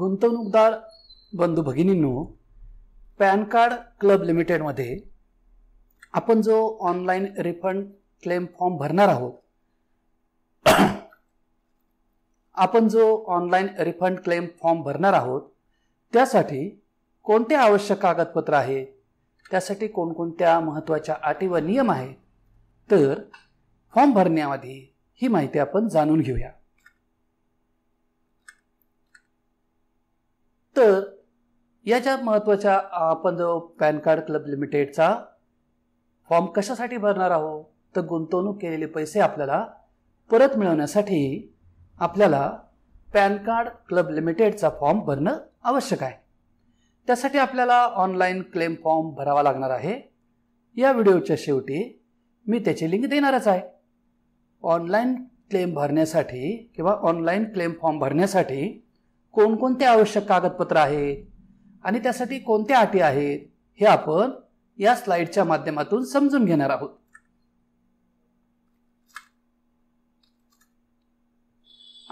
गुंतवणूकदार बंधू भगिनींनो pan card club लिमिटेडमध्ये आपण जो ऑनलाईन रिफंड क्लेम फॉर्म भरणार आहोत आपण जो ऑनलाईन रिफंड क्लेम फॉर्म भरणार आहोत त्यासाठी कोणते आवश्यक कागदपत्र आहे त्यासाठी कोणकोणत्या महत्त्वाच्या अटी व नियम आहेत तर फॉर्म भरण्याआधी ही माहिती आपण जाणून घेऊया तर याच्या महत्वाच्या आपण जो पॅन कार्ड क्लब लिमिटेडचा फॉर्म कशासाठी भरणार आहोत तर गुंतवणूक केलेले पैसे आपल्याला परत मिळवण्यासाठी आपल्याला पॅन कार्ड क्लब लिमिटेडचा फॉर्म भरणं आवश्यक आहे त्यासाठी आपल्याला ऑनलाईन क्लेम फॉर्म भरावा लागणार आहे या व्हिडिओच्या शेवटी मी त्याची लिंक देणारच आहे ऑनलाईन क्लेम भरण्यासाठी किंवा ऑनलाईन क्लेम फॉर्म भरण्यासाठी कोणकोणते आवश्यक कागदपत्र आहेत आणि त्यासाठी कोणत्या अटी आहेत हे आपण या स्लाइडच्या माध्यमातून समजून घेणार आहोत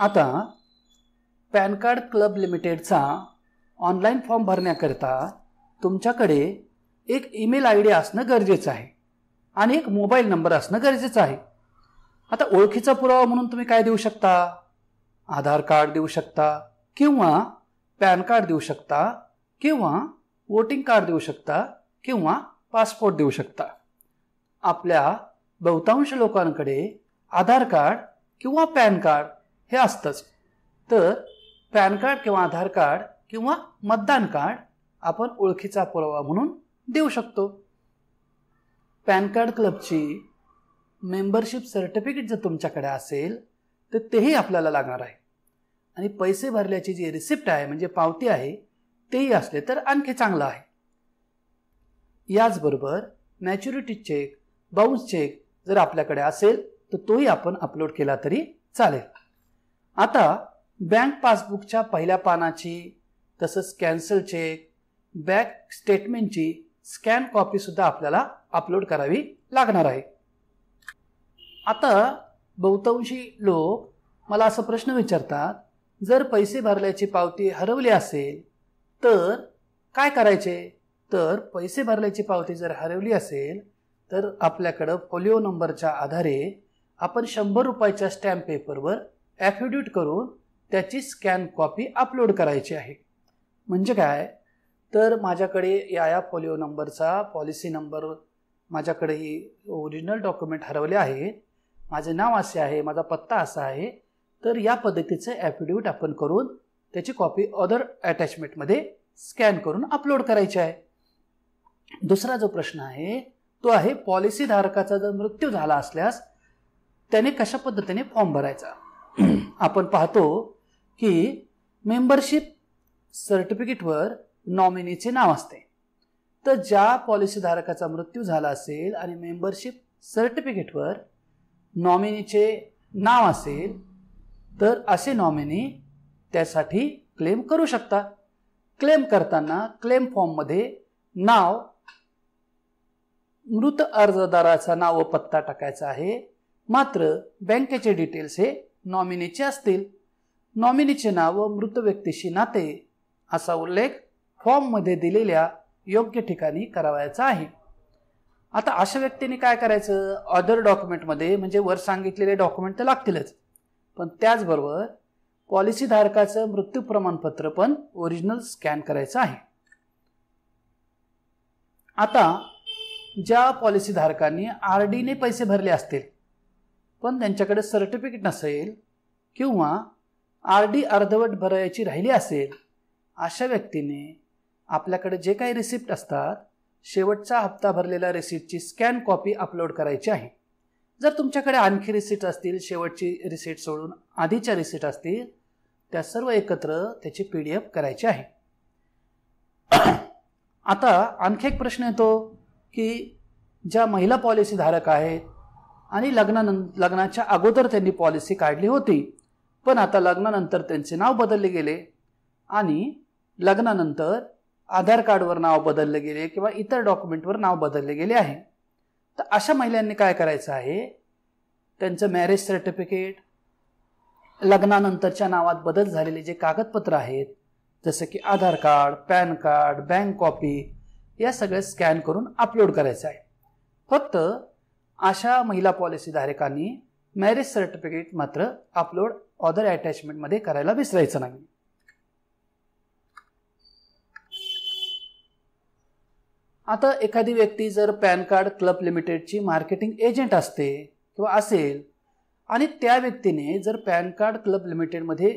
आता पॅन कार्ड क्लब लिमिटेडचा ऑनलाईन फॉर्म भरण्याकरता तुमच्याकडे एक ईमेल आय डी असणं गरजेचं आहे आणि एक मोबाईल नंबर असणं गरजेचं आहे आता ओळखीचा पुरावा म्हणून तुम्ही काय देऊ शकता आधार कार्ड देऊ शकता किंवा पॅन कार्ड देऊ शकता किंवा वोटिंग कार्ड देऊ शकता किंवा पासपोर्ट देऊ शकता आपल्या बहुतांश लोकांकडे आधार कार्ड किंवा पॅन कार्ड हे असतंच तर पॅन कार्ड किंवा आधार कार्ड किंवा मतदान कार्ड आपण ओळखीचा पुरावा म्हणून देऊ शकतो पॅन कार्ड क्लबची मेंबरशिप सर्टिफिकेट जर तुमच्याकडे असेल तर तेही आपल्याला लागणार आहे आणि पैसे भरल्याची जी रिसिप्ट आहे म्हणजे पावती आहे तेही असले तर आणखी चांगलं आहे याचबरोबर मॅच्युरिटी चेक बाउन्स चेक जर आपल्याकडे असेल तर तोही आपण अपलोड केला तरी चालेल आता बँक पासबुकच्या पहिल्या पानाची तसंच कॅन्सल चेक बँक स्टेटमेंटची स्कॅन सुद्धा आपल्याला अपलोड करावी लागणार आहे आता बहुतांशी लोक मला असा प्रश्न विचारतात जर पैसे भरल्याची पावती हरवली असेल तर काय करायचे तर पैसे भरल्याची पावती जर हरवली असेल तर आपल्याकडं पोलिओ नंबरच्या आधारे आपण शंभर रुपयाच्या स्टॅम्प पेपरवर ॲफिड्यूट करून त्याची स्कॅन कॉपी अपलोड करायची आहे म्हणजे काय तर माझ्याकडे या या पोलिओ नंबरचा पॉलिसी नंबर माझ्याकडे ही ओरिजिनल डॉक्युमेंट हरवले आहे माझे नाव असे आहे माझा पत्ता असा आहे तर या पद्धतीचं ॲफिडेविट आपण करून त्याची कॉपी अदर अटॅचमेंटमध्ये स्कॅन करून अपलोड करायची आहे दुसरा जो प्रश्न आहे तो आहे पॉलिसी धारकाचा जर मृत्यू झाला असल्यास त्याने कशा पद्धतीने फॉर्म भरायचा आपण पाहतो की मेंबरशिप सर्टिफिकेटवर नॉमिनीचे नाव असते तर ज्या पॉलिसीधारकाचा मृत्यू झाला असेल आणि मेंबरशिप सर्टिफिकेटवर नॉमिनीचे नाव असेल तर असे नॉमिनी त्यासाठी क्लेम करू शकता क्लेम करताना क्लेम फॉर्ममध्ये नाव मृत अर्जदाराचा नाव व पत्ता टाकायचा आहे मात्र बँकेचे डिटेल्स हे नॉमिनीचे असतील नॉमिनीचे नाव व मृत व्यक्तीशी नाते असा उल्लेख फॉर्ममध्ये दिलेल्या योग्य ठिकाणी करावायचा आहे आता अशा व्यक्तीने काय करायचं अदर डॉक्युमेंटमध्ये म्हणजे वर सांगितलेले डॉक्युमेंट तर लागतीलच पण त्याचबरोबर पॉलिसी धारकाचं मृत्यू प्रमाणपत्र पण ओरिजिनल स्कॅन करायचं आहे आता ज्या पॉलिसीधारकांनी आर डीने पैसे भरले असतील पण त्यांच्याकडे सर्टिफिकेट नसेल किंवा आर डी अर्धवट भरायची राहिली असेल अशा व्यक्तीने आपल्याकडे जे काही रिसिप्ट असतात शेवटचा हप्ता भरलेल्या रिसिप्टची स्कॅन कॉपी अपलोड करायची आहे जर तुमच्याकडे आणखी रिसिट असतील शेवटची रिसिट सोडून आधीच्या रिसीट असतील त्या सर्व एकत्र त्याची पी डी एफ करायची आहे आता आणखी एक प्रश्न येतो की ज्या महिला पॉलिसी धारक आहेत आणि लग्नान लग्नाच्या अगोदर त्यांनी पॉलिसी काढली होती पण आता लग्नानंतर त्यांचे नाव बदलले गेले आणि लग्नानंतर आधार कार्डवर नाव बदलले गेले किंवा इतर डॉक्युमेंटवर नाव बदलले गेले आहे तर अशा महिलांनी काय करायचं आहे त्यांचं मॅरेज सर्टिफिकेट लग्नानंतरच्या नावात बदल झालेले जे कागदपत्र आहेत जसं की Aadhaar card PAN card bank copy या सगळ्या स्कॅन करून अपलोड करायचं आहे फक्त अशा महिला पॉलिसीधारकांनी मॅरेज सर्टिफिकेट मात्र अपलोड ऑदर अटॅचमेंटमध्ये करायला विसरायचं नाही आता एखादी व्यक्ती जर पॅन कार्ड क्लब लिमिटेडची मार्केटिंग एजंट असते किंवा असेल आणि त्या व्यक्तीने जर पॅन कार्ड क्लब लिमिटेडमध्ये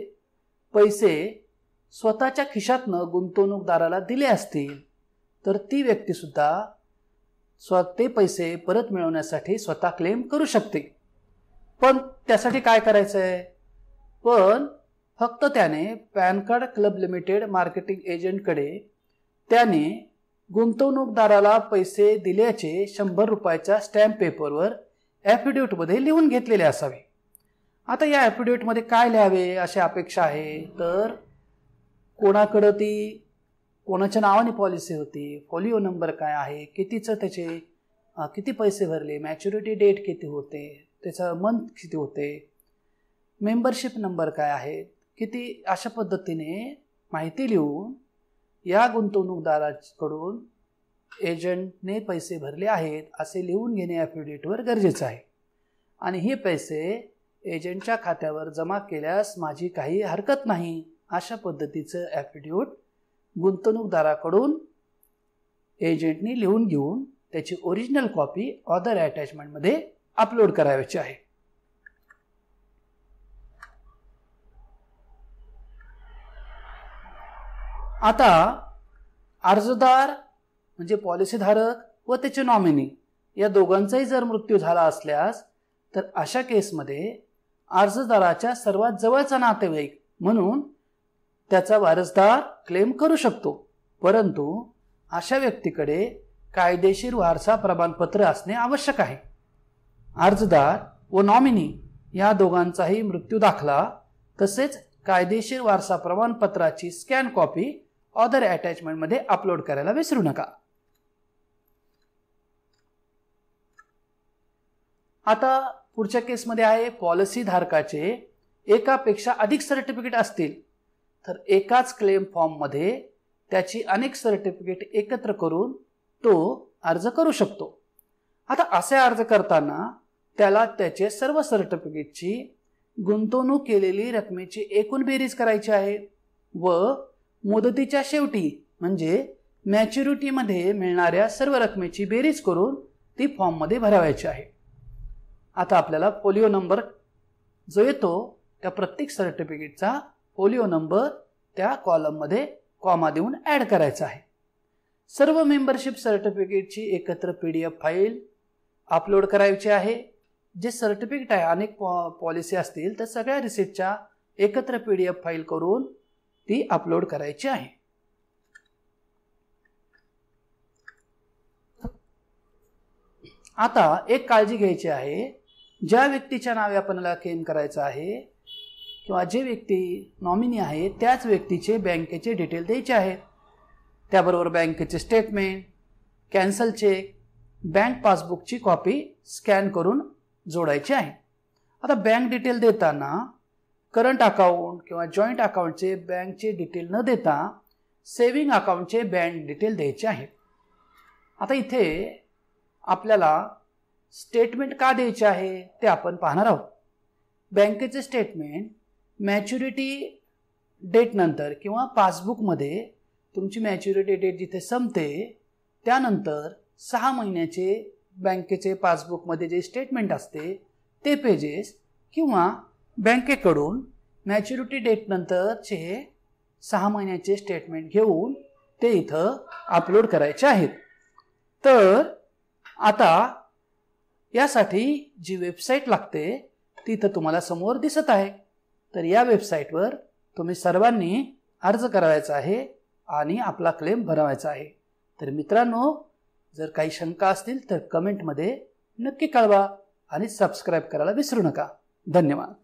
पैसे स्वतःच्या खिशातनं गुंतवणूकदाराला दिले असतील तर ती व्यक्तीसुद्धा स्व ते पैसे परत मिळवण्यासाठी स्वतः क्लेम करू शकते पण त्यासाठी काय करायचं आहे पण फक्त त्याने PAN card club limited marketing एजंटकडे त्याने गुंतवणूकदाराला पैसे दिल्याचे शंभर रुपयाच्या स्टॅम्प पेपरवर ॲफिडेविटमध्ये लिहून घेतलेले असावे आता या ॲफिडेविटमध्ये काय लिहावे अशी अपेक्षा आहे तर कोणाकडं ती कोणाच्या नावाने पॉलिसी होती फोलिओ नंबर काय आहे कितीचं त्याचे किती पैसे भरले मॅच्युरिटी डेट किती होते त्याचं मंथ किती होते मेंबरशिप नंबर काय आहे किती अशा पद्धतीने माहिती लिहून या गुंतवणूकदाराकडून एजंटने पैसे भरले आहेत असे लिहून घेणे ॲफिडेटवर गरजेचं आहे आणि हे पैसे एजंटच्या खात्यावर जमा केल्यास माझी काही हरकत नाही अशा पद्धतीचं ॲफिडेव्हिट गुंतवणूकदाराकडून एजंटनी लिहून घेऊन त्याची ओरिजिनल कॉपी ऑदर अटॅचमेंटमध्ये अपलोड करायची आहे आता अर्जदार म्हणजे पॉलिसीधारक व त्याचे नॉमिनी या दोघांचाही जर मृत्यू झाला असल्यास तर अशा केसमध्ये अर्जदाराच्या सर्वात जवळचा नातेवाईक म्हणून त्याचा वारसदार क्लेम करू शकतो परंतु अशा व्यक्तीकडे कायदेशीर वारसा प्रमाणपत्र असणे आवश्यक आहे अर्जदार व नॉमिनी या दोघांचाही मृत्यू दाखला तसेच कायदेशीर वारसा प्रमाणपत्राची स्कॅन कॉपी ऑदर अटॅचमेंटमध्ये अपलोड करायला विसरू नका आता पुढच्या केसमध्ये आहे पॉलिसी धारकाचे एकापेक्षा अधिक सर्टिफिकेट असतील तर एकाच क्लेम फॉर्ममध्ये त्याची अनेक सर्टिफिकेट एकत्र करून तो अर्ज करू शकतो आता असे अर्ज करताना त्याला त्याचे सर्व सर्टिफिकेटची गुंतवणूक केलेली रकमेची एकूण बेरीज करायची आहे व मुदतीच्या शेवटी म्हणजे मॅच्युरिटीमध्ये मिळणाऱ्या सर्व रकमेची बेरीज करून ती फॉर्ममध्ये भरावायची आहे आता आपल्याला पोलिओ नंबर जो येतो त्या प्रत्येक सर्टिफिकेटचा पोलिओ नंबर त्या कॉलममध्ये कॉमा देऊन ॲड करायचा आहे सर्व मेंबरशिप सर्टिफिकेटची एकत्र P D F file upload करायची आहे जे सर्टिफिकेट आहे अनेक पॉ पॉलिसी असतील तर सगळ्या रिसिप्टच्या एकत्र पी डी एफ फाईल करून ती अपलोड करायची आहे आता एक काळजी घ्यायची आहे ज्या व्यक्तीच्या नावे आपल्याला क्लेम करायचं आहे किंवा जे व्यक्ती नॉमिनी आहे त्याच व्यक्तीचे बँकेचे डिटेल द्यायचे आहेत त्याबरोबर बँकेचे स्टेटमेंट कॅन्सल चेक बँक पासबुकची कॉपी स्कॅन करून जोडायची आहे आता बँक डिटेल देताना करंट अकाउंट किंवा जॉईंट अकाउंटचे बँकचे डिटेल न देता सेविंग अकाउंटचे बँक डिटेल द्यायचे आहेत आता इथे आपल्याला स्टेटमेंट का द्यायचे आहे ते आपण पाहणार आहोत बँकेचे स्टेटमेंट मॅच्युरिटी डेटनंतर किंवा पासबुकमध्ये तुमची मॅच्युरिटी डेट जिथे संपते त्यानंतर सहा महिन्याचे बँकेचे पासबुकमध्ये जे स्टेटमेंट असते ते पेजेस किंवा बँकेकडून मॅच्युरिटी डेटनंतरचे सहा महिन्याचे स्टेटमेंट घेऊन ते इथं अपलोड करायचे आहेत तर आता यासाठी जी वेबसाईट लागते ती इथं तुम्हाला समोर दिसत आहे तर या वेबसाईटवर तुम्ही सर्वांनी अर्ज करायचा आहे आणि आपला क्लेम भरावायचा आहे तर मित्रांनो जर काही शंका असतील तर कमेंटमध्ये नक्की कळवा आणि सबस्क्राईब करायला विसरू नका धन्यवाद